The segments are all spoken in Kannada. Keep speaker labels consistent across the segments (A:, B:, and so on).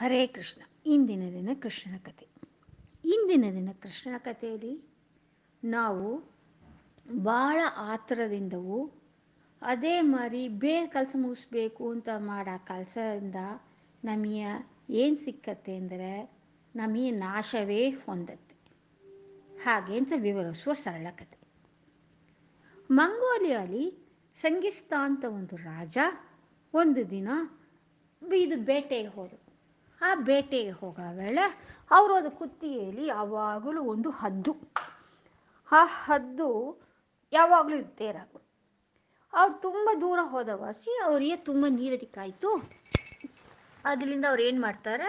A: ಹರೇ ಕೃಷ್ಣ ಇಂದಿನ ದಿನ ಕೃಷ್ಣನ ಕಥೆ ಇಂದಿನ ದಿನ ಕೃಷ್ಣನ ಕಥೆಯಲ್ಲಿ ನಾವು ಭಾಳ ಆತುರದಿಂದವೂ ಅದೇ ಮಾರಿ ಬೇರೆ ಕೆಲಸ ಮುಗಿಸ್ಬೇಕು ಅಂತ ಮಾಡೋ ಕೆಲಸದಿಂದ ನಮಗೆ ಏನು ಸಿಕ್ಕತ್ತೆ ಅಂದರೆ ನಮಗೆ ನಾಶವೇ ಹೊಂದತ್ತೆ ಹಾಗೆ ಅಂತ ವಿವರಿಸುವ ಸರಳ ಕಥೆ ಮಂಗೋಲಿಯಲ್ಲಿ ಸಂಗಿಸ್ತಾ ಅಂತ ಒಂದು ರಾಜ ಒಂದು ದಿನ ಇದು ಬೇಟೆಗೆ ಹೋದರು ಆ ಬೇಟೆಗೆ ಹೋಗೋ ವೇಳೆ ಅವರು ಅದು ಕುತ್ತಿಗೆಯಲ್ಲಿ ಯಾವಾಗಲೂ ಒಂದು ಹದ್ದು ಆ ಹದ್ದು ಯಾವಾಗಲೂ ಇರ್ತೇ ಇರೋದು ಅವ್ರು ತುಂಬ ದೂರ ಹೋದ ವಾಸಿ ಅವರಿಗೆ ತುಂಬ ನೀರಡಿಕಾಯಿತು ಅದರಿಂದ ಅವ್ರು ಏನು ಮಾಡ್ತಾರೆ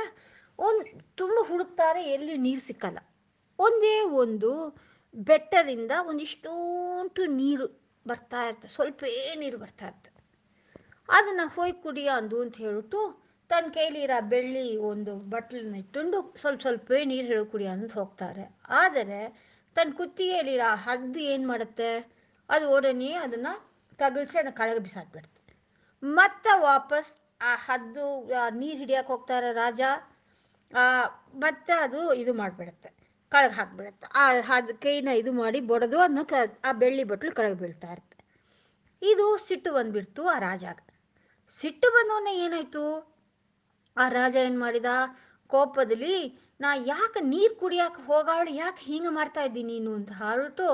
A: ಒಂದು ತುಂಬ ಹುಡುಕ್ತಾರೆ ಎಲ್ಲಿ ನೀರು ಸಿಕ್ಕಲ್ಲ ಒಂದೇ ಒಂದು ಬೆಟ್ಟದಿಂದ ಒಂದಿಷ್ಟೂ ನೀರು ಬರ್ತಾ ಇರ್ತದೆ ಸ್ವಲ್ಪ ನೀರು ಬರ್ತಾ ಇರ್ತದೆ ಅದನ್ನು ಹೋಗಿ ಕುಡಿಯೋ ಅಂದು ಅಂತ ಹೇಳ್ಬಿಟ್ಟು ತನ್ನ ಕೈಲಿರೋ ಬೆಳ್ಳಿ ಒಂದು ಬಟ್ಲನ್ನ ಇಟ್ಟುಕೊಂಡು ಸ್ವಲ್ಪ ಸ್ವಲ್ಪ ನೀರು ಹಿಡಿದು ಅಂತ ಹೋಗ್ತಾರೆ ಆದರೆ ತನ್ನ ಕುತ್ತಿಗೆಯಲ್ಲಿರೋ ಹದ್ದು ಏನು ಮಾಡುತ್ತೆ ಅದು ಓಡನೇ ಅದನ್ನು ತಗಲ್ಸಿ ಅದನ್ನು ಕಳಗ ಬಿಸಾಕ್ಬಿಡುತ್ತೆ ಮತ್ತೆ ವಾಪಸ್ ಆ ಹದ್ದು ನೀರು ಹಿಡಿಯಕ್ಕೆ ಹೋಗ್ತಾರೆ ರಾಜ ಮತ್ತೆ ಅದು ಇದು ಮಾಡಿಬಿಡುತ್ತೆ ಕಳಗೆ ಹಾಕ್ಬಿಡುತ್ತೆ ಆ ಹದ್ ಕೈನ ಇದು ಮಾಡಿ ಬಡದು ಅದನ್ನ ಕ ಆ ಬೆಳ್ಳಿ ಬಟ್ಲು ಕಳಗೆ ಬೀಳ್ತಾ ಇರುತ್ತೆ ಇದು ಸಿಟ್ಟು ಬಂದುಬಿಡ್ತು ಆ ರಾಜಾಗ ಸಿಟ್ಟು ಬಂದವನ್ನ ಏನಾಯಿತು ಆ ರಾಜ ಏನು ಮಾಡಿದ ಕೋಪದಲ್ಲಿ ನಾ ಯಾಕೆ ನೀರು ಕುಡಿಯಕ್ಕೆ ಹೋಗಾಳು ಯಾಕೆ ಹಿಂಗ ಮಾಡ್ತಾ ಇದ್ದೀನಿ ನೀನು ಅಂತ ಹೇಳ್ಬಿಟ್ಟು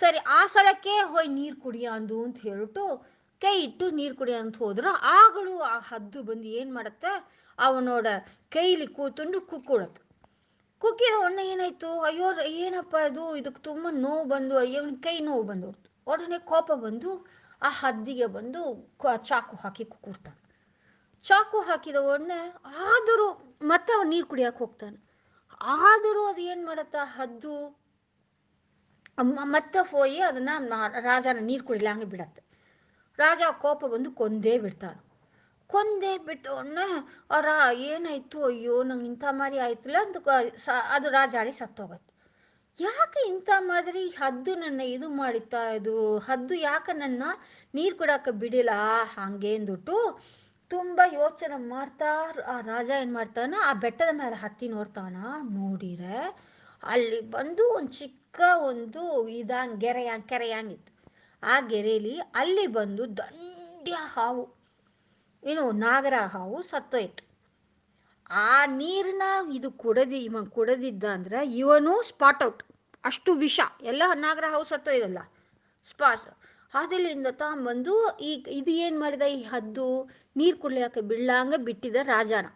A: ಸರಿ ಆ ಸ್ಥಳಕ್ಕೆ ಹೋಯ್ ನೀರು ಕುಡಿಯಂದು ಅಂತ ಹೇಳ್ಬಿಟ್ಟು ಕೈ ಇಟ್ಟು ನೀರು ಕುಡಿಯ ಅಂತ ಹೋದ್ರು ಆಗಳು ಆ ಹದ್ದು ಬಂದು ಏನು ಮಾಡತ್ತೆ ಅವನೋಡ ಕೈಲಿ ಕೂತುಂಡು ಕುಕ್ಕುಡತ್ತೆ ಕುಕ್ಕಿದ ಒಣ್ಣ ಏನಾಯ್ತು ಅಯ್ಯೋ ಏನಪ್ಪ ಇದು ಇದಕ್ಕೆ ತುಂಬ ನೋವು ಬಂದು ಅಯ್ಯೋ ಕೈ ನೋವು ಬಂದು ಒಡನೆ ಕೋಪ ಬಂದು ಆ ಹದ್ದಿಗೆ ಬಂದು ಚಾಕು ಹಾಕಿ ಕುಕ್ಕುಡ್ತಾನೆ ಚಾಕು ಹಾಕಿದ ಒಡನೆ ಆದರೂ ಮತ್ತೆ ಅವನು ನೀರು ಕುಡಿಯಕ್ಕೆ ಹೋಗ್ತಾನೆ ಆದರೂ ಅದು ಏನು ಮಾಡತ್ತ ಹದ್ದು ಮತ್ತೆ ಹೋಗಿ ಅದನ್ನು ರಾಜನ ನೀರು ಹಂಗೆ ಬಿಡತ್ತೆ ರಾಜ ಕೋಪ ಬಂದು ಕೊಂದೇ ಬಿಡ್ತಾನೆ ಕೊಂದೇ ಬಿಟ್ಟವಣ್ಣ ಅವರ ಏನಾಯಿತು ಅಯ್ಯೋ ನಂಗೆ ಇಂಥ ಮಾರಿ ಆಯ್ತಲ್ಲ ಅಂತ ಅದು ರಾಜಾಳಿ ಸತ್ತೋಗತ್ತೆ ಯಾಕೆ ಇಂಥ ಮಾದರಿ ಹದ್ದು ನನ್ನ ಇದು ಮಾಡಿತ್ತಾ ಇದು ಹದ್ದು ಯಾಕೆ ನನ್ನ ನೀರು ಕೊಡೋಕೆ ಬಿಡಿಲ್ಲ ಅಂದ್ಬಿಟ್ಟು ತುಂಬ ಯೋಚನೆ ಮಾಡ್ತಾ ಆ ರಾಜ ಏನು ಮಾಡ್ತಾನೆ ಆ ಬೆಟ್ಟದ ಮೇಲೆ ಹತ್ತಿ ನೋಡ್ತಾನ ನೋಡಿದ್ರೆ ಅಲ್ಲಿ ಬಂದು ಒಂದು ಚಿಕ್ಕ ಒಂದು ಇದಂಗೆ ಗೆರೆಯಂಗೆ ಕೆರೆಯಂಗಿತ್ತು ಆ ಗೆರೆಯಲ್ಲಿ ಅಲ್ಲಿ ಬಂದು ದಂಡ್ಯ ಹಾವು ಏನು ನಾಗರ ಹಾವು ಸತ್ತೋಯ್ತು ಆ ನೀರನ್ನ ಇದು ಕುಡದಿ ಇವ ಕುಡದಿದ್ದ ಅಂದ್ರೆ ಇವನು ಸ್ಪಾಟ್ ಔಟ್ ಅಷ್ಟು ವಿಷ ಎಲ್ಲ ನಾಗರ ಹಾವು ಸತ್ತೋಯ್ದಲ್ಲ ಸ್ಪಾಟ್ ಆದ್ದರಿಂದ ಬಂದು ಈ ಇದು ಏನು ಮಾಡಿದ ಈ ಹದ್ದು ನೀರು ಕುಡಿಯೋಕೆ ಬಿಡ್ಲಾಂಗ ಬಿಟ್ಟಿದ ರಾಜಾನ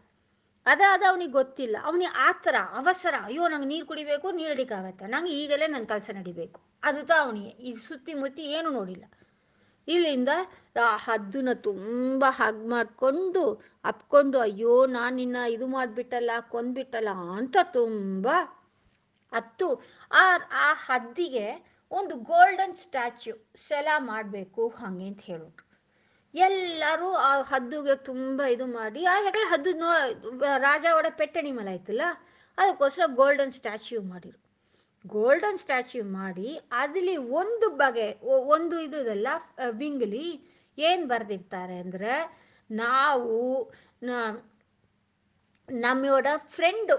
A: ಅದಾದ ಅವನಿಗೆ ಗೊತ್ತಿಲ್ಲ ಅವನಿಗೆ ಆ ಥರ ಅವಸರ ಅಯ್ಯೋ ನಂಗೆ ನೀರು ಕುಡಿಬೇಕು ನೀರು ಅಡಿಕಾಗತ್ತೆ ನಂಗೆ ಈಗಲೇ ನನ್ನ ಕೆಲಸ ನಡಿಬೇಕು ಅದು ತಾ ಅವನಿಗೆ ಈ ಸುತ್ತಿ ಮುತ್ತಿ ಏನೂ ನೋಡಿಲ್ಲ ಇಲ್ಲಿಂದ ಆ ಹದ್ದನ್ನ ತುಂಬ ಹಗ್ ಮಾಡಿಕೊಂಡು ಅಪ್ಕೊಂಡು ಅಯ್ಯೋ ನಾನು ನಿನ್ನ ಇದು ಮಾಡಿಬಿಟ್ಟಲ್ಲ ಕೊಂದ್ಬಿಟ್ಟಲ್ಲ ಅಂತ ತುಂಬ ಅತ್ತು ಆ ಆ ಹದ್ದಿಗೆ ಒಂದು ಗೋಲ್ಡನ್ ಸ್ಟ್ಯಾಚ್ಯು ಸೆಲ ಮಾಡಬೇಕು ಹಾಗೆ ಅಂತ ಹೇಳಿದ್ರು ಎಲ್ಲರೂ ಆ ಹದ್ದುಗೆ ತುಂಬ ಇದು ಮಾಡಿ ಆ ಹೆಗಲ ಹದ್ದು ನೋ ರಾಜ ಒಡೆ ಪೆಟ್ಟಣಿ ಮಲ ಆಯ್ತಲ್ಲ ಅದಕ್ಕೋಸ್ಕರ ಗೋಲ್ಡನ್ ಸ್ಟ್ಯಾಚ್ಯೂ ಮಾಡಿದ್ರು ಗೋಲ್ಡನ್ ಸ್ಟ್ಯಾಚ್ಯು ಮಾಡಿ ಅದರಲ್ಲಿ ಒಂದು ಬಗೆ ಒಂದು ಇದಲ್ಲ ವಿಂಗ್ಲಿ ಏನು ಬರೆದಿರ್ತಾರೆ ಅಂದರೆ ನಾವು ನಮ್ಮೋಡ ಫ್ರೆಂಡು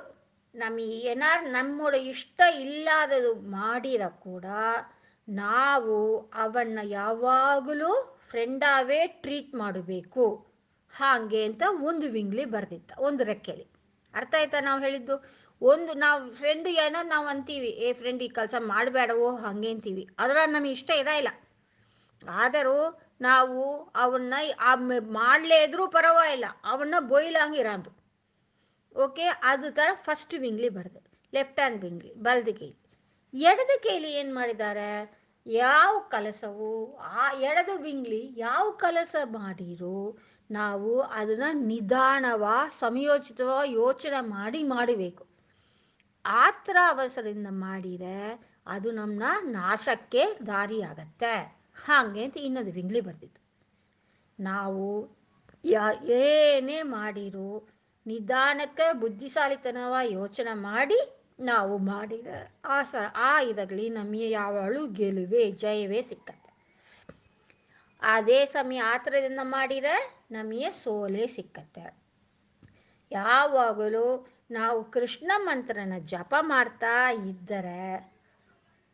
A: ನಮಗೆ ಏನಾರು ನಮ್ಮ ಇಷ್ಟ ಇಲ್ಲದದು ಮಾಡಿರ ಕೂಡ ನಾವು ಅವನ್ನ ಯಾವಾಗಲೂ ಫ್ರೆಂಡಾವೇ ಟ್ರೀಟ್ ಮಾಡಬೇಕು ಹಾಗೆ ಅಂತ ಒಂದು ವಿಂಗ್ಲಿ ಬರ್ದಿತ್ತ ಒಂದು ರೆಕ್ಕೆಲಿ ಅರ್ಥ ಆಯ್ತಾ ನಾವು ಹೇಳಿದ್ದು ಒಂದು ನಾವು ಫ್ರೆಂಡ್ ಏನೋ ನಾವು ಅಂತೀವಿ ಏ ಫ್ರೆಂಡ್ ಈ ಕೆಲಸ ಮಾಡಬೇಡವೋ ಹಾಗೆ ಅಂತೀವಿ ಅದರ ನಮಗೆ ಇಷ್ಟ ಇರೋಲ್ಲ ಆದರೂ ನಾವು ಅವನ್ನ ಆ ಮಾಡಲೇ ಇದ್ರೂ ಪರವಾಗಿಲ್ಲ ಅವನ್ನ ಬೊಯ್ಲಂಗೆ ಇರೋದು ಓಕೆ ಅದು ಥರ ಫಸ್ಟ್ ವಿಂಗ್ಲಿ ಬರೆದು ಲೆಫ್ಟ್ ಹ್ಯಾಂಡ್ ವಿಂಗ್ಲಿ ಬಲದ ಕೈಲಿ ಎಡದ ಕೈಲಿ ಏನು ಮಾಡಿದ್ದಾರೆ ಯಾವ ಕಲಸವು ಆ ಎಡದ ವಿಂಗ್ಲಿ ಯಾವ ಕಲಸ ಮಾಡಿರೋ ನಾವು ಅದನ್ನು ನಿಧಾನವ ಸಮಯೋಚಿತವ ಯೋಚನೆ ಮಾಡಿ ಮಾಡಬೇಕು ಆ ಥರ ಅವಸರದಿಂದ ಮಾಡಿದರೆ ಅದು ನಮ್ಮನ್ನ ನಾಶಕ್ಕೆ ದಾರಿ ಹಾಗೆ ಅಂತ ಇನ್ನೊಂದು ವಿಂಗ್ಲಿ ಬರ್ತಿತ್ತು ನಾವು ಯಾ ಏನೇ ಮಾಡಿರೋ ನಿಧಾನಕ್ಕೆ ಬುದ್ಧಿಶಾಲಿತನವ ಯೋಚನೆ ಮಾಡಿ ನಾವು ಮಾಡಿದ ಆ ಸ ಆ ಇದಾಗಲಿ ನಮಗೆ ಯಾವಾಗಲೂ ಗೆಲುವೇ ಜಯವೇ ಸಿಕ್ಕತ್ತೆ ಅದೇ ಸಮಯ ಆ ಥರದಿಂದ ನಮಗೆ ಸೋಲೆ ಸಿಕ್ಕತ್ತೆ ಯಾವಾಗಲೂ ನಾವು ಕೃಷ್ಣ ಮಂತ್ರನ ಜಪ ಮಾಡ್ತಾ ಇದ್ದರೆ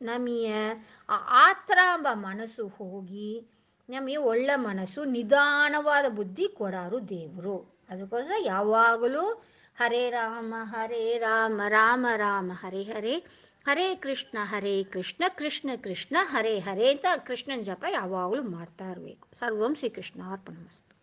A: ನಮಗೆ ಆತ್ರಾಂಬ ಮನಸ್ಸು ಹೋಗಿ ನಮಗೆ ಒಳ್ಳೆ ಮನಸ್ಸು ನಿಧಾನವಾದ ಬುದ್ಧಿ ಕೊಡಾರು ದೇವರು ಅದಕ್ಕೋಸ್ಕರ ಯಾವಾಗಲೂ ಹರೇ ರಾಮ ಹರೇ ರಾಮ ರಾಮ ರಾಮ ಹರೇ ಹರೇ ಹರೇ ಕೃಷ್ಣ ಹರೇ ಕೃಷ್ಣ ಕೃಷ್ಣ ಕೃಷ್ಣ ಹರೇ ಹರೇ ಅಂತ ಕೃಷ್ಣನ ಜಪ ಯಾವಾಗಲೂ ಮಾಡ್ತಾ ಇರಬೇಕು ಸರ್ವಂ ಕೃಷ್ಣ ಅರ್ಪಣ